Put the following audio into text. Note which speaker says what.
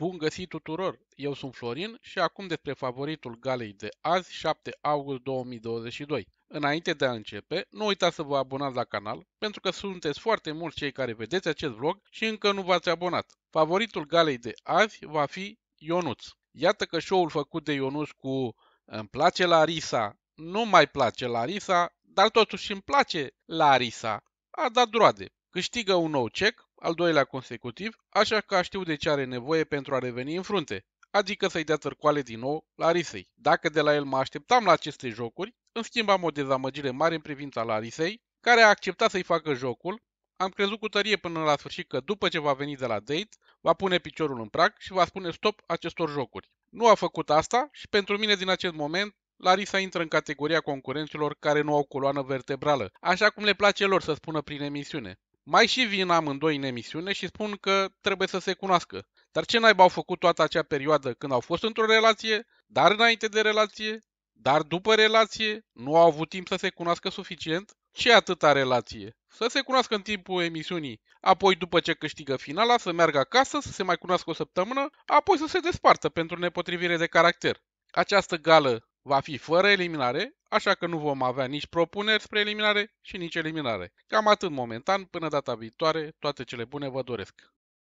Speaker 1: Bun găsit tuturor! Eu sunt Florin și acum despre favoritul galei de azi, 7 august 2022. Înainte de a începe, nu uitați să vă abonați la canal, pentru că sunteți foarte mulți cei care vedeți acest vlog și încă nu v-ați abonat. Favoritul galei de azi va fi Ionuț. Iată că show-ul făcut de Ionuț cu Îmi place Larisa, nu mai place Larisa, dar totuși îmi place Larisa, a dat droade. Câștigă un nou cec, al doilea consecutiv, așa că știu de ce are nevoie pentru a reveni în frunte, adică să-i dea târcoale din nou Larisei. Dacă de la el mă așteptam la aceste jocuri, în schimb am o dezamăgire mare în privința Larisei, care a acceptat să-i facă jocul, am crezut cu tărie până la sfârșit că după ce va veni de la date, va pune piciorul în prag și va spune stop acestor jocuri. Nu a făcut asta și pentru mine din acest moment Larisa intră în categoria concurenților care nu au coloană vertebrală, așa cum le place lor să spună prin emisiune. Mai și vin amândoi în emisiune și spun că trebuie să se cunoască. Dar ce naiba au făcut toată acea perioadă când au fost într-o relație, dar înainte de relație, dar după relație, nu au avut timp să se cunoască suficient? Ce atâta relație? Să se cunoască în timpul emisiunii, apoi după ce câștigă finala să meargă acasă, să se mai cunoască o săptămână, apoi să se despartă pentru nepotrivire de caracter. Această gală va fi fără eliminare, așa că nu vom avea nici propuneri spre eliminare și nici eliminare. Cam atât momentan, până data viitoare, toate cele bune vă doresc!